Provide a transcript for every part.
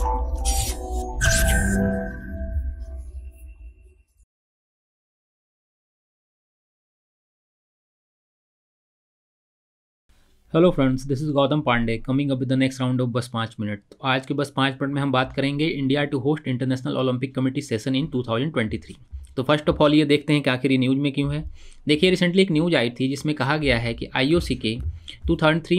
hello friends this is Gautam Pandey coming up with the next round of बस पाँच minute तो आज के बस पाँच मिनट में हम बात करेंगे India to host international Olympic committee session in 2023 तो फर्स्ट ऑफ ऑल ये देखते हैं कि आखिर ये न्यूज़ में क्यों है देखिए रिसेंटली एक न्यूज़ आई थी जिसमें कहा गया है कि आईओसी के टू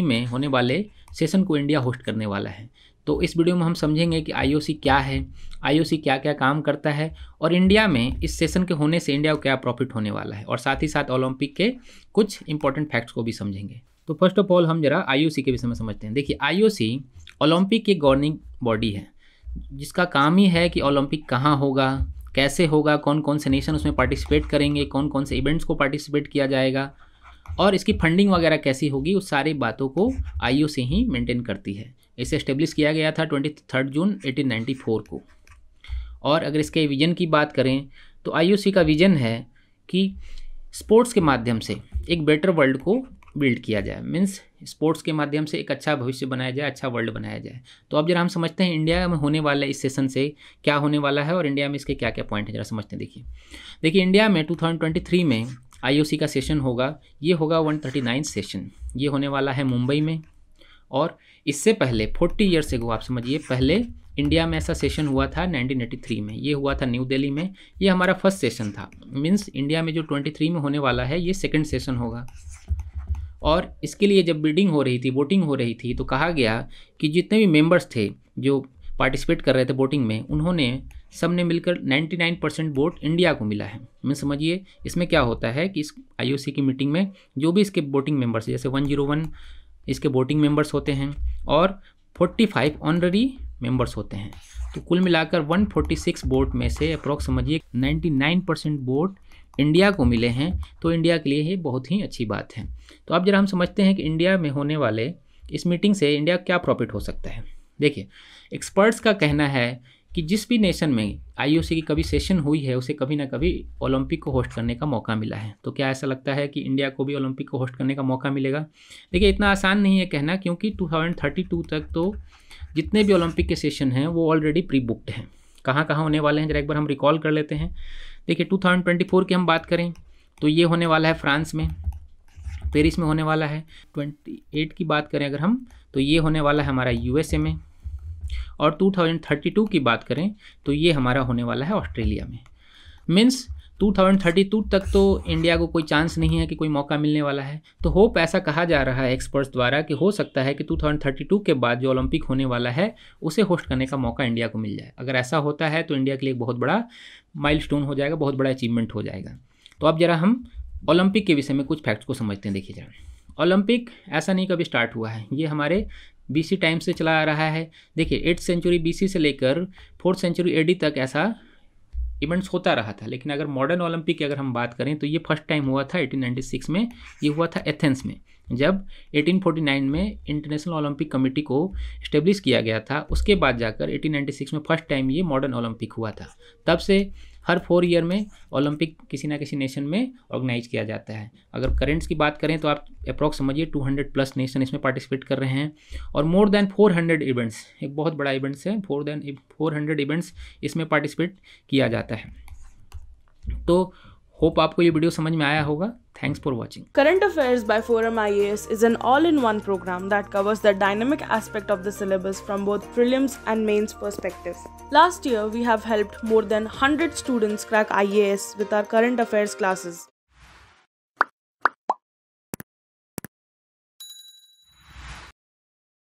में होने वाले सेशन को इंडिया होस्ट करने वाला है तो इस वीडियो में हम समझेंगे कि आईओसी क्या है आईओसी क्या क्या काम करता है और इंडिया में इस सेशन के होने से इंडिया को क्या प्रॉफिट होने वाला है और साथ ही साथ ओलंपिक के कुछ इंपॉर्टेंट फैक्ट्स को भी समझेंगे तो फर्स्ट ऑफ ऑल हम जरा आईओसी के विषय में समझते हैं देखिए आईओसी ओलंपिक की गवर्निंग बॉडी है जिसका काम ही है कि ओलंपिक कहाँ होगा कैसे होगा कौन कौन से नेशन उसमें पार्टिसिपेट करेंगे कौन कौन से इवेंट्स को पार्टिसिपेट किया जाएगा और इसकी फंडिंग वगैरह कैसी होगी उस सारी बातों को आईओ ही मेंटेन करती है इसे इस्टेब्लिश किया गया था ट्वेंटी थर्ड जून फोर को और अगर इसके विजन की बात करें तो आईयूसी का विजन है कि स्पोर्ट्स के माध्यम से एक बेटर वर्ल्ड को बिल्ड किया जाए मीन्स स्पोर्ट्स के माध्यम से एक अच्छा भविष्य बनाया जाए अच्छा वर्ल्ड बनाया जाए तो अब जरा हम समझते हैं इंडिया में होने वाला इस सेशन से क्या होने वाला है और इंडिया में इसके क्या क्या पॉइंट हैं जरा समझते हैं देखिए देखिए इंडिया में 2023 में आईओसी का सेशन होगा ये होगा वन सेशन ये होने वाला है मुंबई में और इससे पहले फोर्टी ईयर्स एगो आप समझिए पहले इंडिया में ऐसा सेशन हुआ था 1983 में ये हुआ था न्यू दिल्ली में ये हमारा फर्स्ट सेशन था मीन्स इंडिया में जो 23 में होने वाला है ये सेकंड सेशन होगा और इसके लिए जब बिल्डिंग हो रही थी वोटिंग हो रही थी तो कहा गया कि जितने भी मेंबर्स थे जो पार्टिसिपेट कर रहे थे वोटिंग में उन्होंने सब ने मिलकर 99 परसेंट वोट इंडिया को मिला है मैं समझिए इसमें क्या होता है कि इस आईओसी की मीटिंग में जो भी इसके वोटिंग मेंबर्स जैसे 101 इसके वोटिंग मेंबर्स होते हैं और 45 ऑनररी मेम्बर्स होते हैं तो कुल मिलाकर 146 वोट में से अप्रोक्स समझिए 99 परसेंट वोट इंडिया को मिले हैं तो इंडिया के लिए ये बहुत ही अच्छी बात है तो अब जरा हम समझते हैं कि इंडिया में होने वाले इस मीटिंग से इंडिया क्या प्रॉफिट हो सकता है देखिए एक्सपर्ट्स का कहना है कि जिस भी नेशन में आईओसी की कभी सेशन हुई है उसे कभी ना कभी ओलंपिक को होस्ट करने का मौका मिला है तो क्या ऐसा लगता है कि इंडिया को भी ओलंपिक को होस्ट करने का मौका मिलेगा देखिए इतना आसान नहीं है कहना क्योंकि 2032 तक तो जितने भी ओलंपिक के सेशन हैं वो ऑलरेडी प्री बुकड हैं कहाँ कहाँ होने वाले हैं जरा एक बार हम रिकॉल कर लेते हैं देखिए टू की हम बात करें तो ये होने वाला है फ्रांस में पेरिस में होने वाला है ट्वेंटी की बात करें अगर हम तो ये होने वाला है हमारा यूएसए में और 2032 की बात करें तो ये हमारा होने वाला है ऑस्ट्रेलिया में मीन्स 2032 तक तो इंडिया को कोई चांस नहीं है कि कोई मौका मिलने वाला है तो होप ऐसा कहा जा रहा है एक्सपर्ट्स द्वारा कि हो सकता है कि 2032 के बाद जो ओलंपिक होने वाला है उसे होस्ट करने का मौका इंडिया को मिल जाए अगर ऐसा होता है तो इंडिया के लिए एक बहुत बड़ा माइलस्टोन हो जाएगा बहुत बड़ा अचीवमेंट हो जाएगा तो अब ज़रा हम ओलंपिक के विषय में कुछ फैक्ट्स को समझते हैं देखिए जाए ओलंपिक ऐसा नहीं कभी स्टार्ट हुआ है ये हमारे बीसी टाइम से चला आ रहा है देखिए एट्थ सेंचुरी बीसी से लेकर फोर्थ सेंचुरी एडी तक ऐसा इवेंट्स होता रहा था लेकिन अगर मॉडर्न ओलंपिक की अगर हम बात करें तो ये फर्स्ट टाइम हुआ था 1896 में ये हुआ था एथेंस में जब 1849 में इंटरनेशनल ओलंपिक कमेटी को इस्टेब्लिश किया गया था उसके बाद जाकर 1896 में फर्स्ट टाइम ये मॉडर्न ओलंपिक हुआ था तब से हर फोर ईयर में ओलंपिक किसी ना किसी नेशन में ऑर्गेनाइज किया जाता है अगर करेंट्स की बात करें तो आप अप्रॉक्स समझिए 200 प्लस नेशन इसमें पार्टिसिपेट कर रहे हैं और मोर देन 400 इवेंट्स एक बहुत बड़ा इवेंट्स है फोर देन फोर इवेंट्स इसमें पार्टिसिपेट किया जाता है तो होप आपको ये वीडियो समझ में आया होगा thanks for watching current affairs by forum I S is an all in one programme that covers the dynamic aspect of the syllabus from both prelims and mains perspective last year we have helped more than hundred students crack I A S with our current affairs classes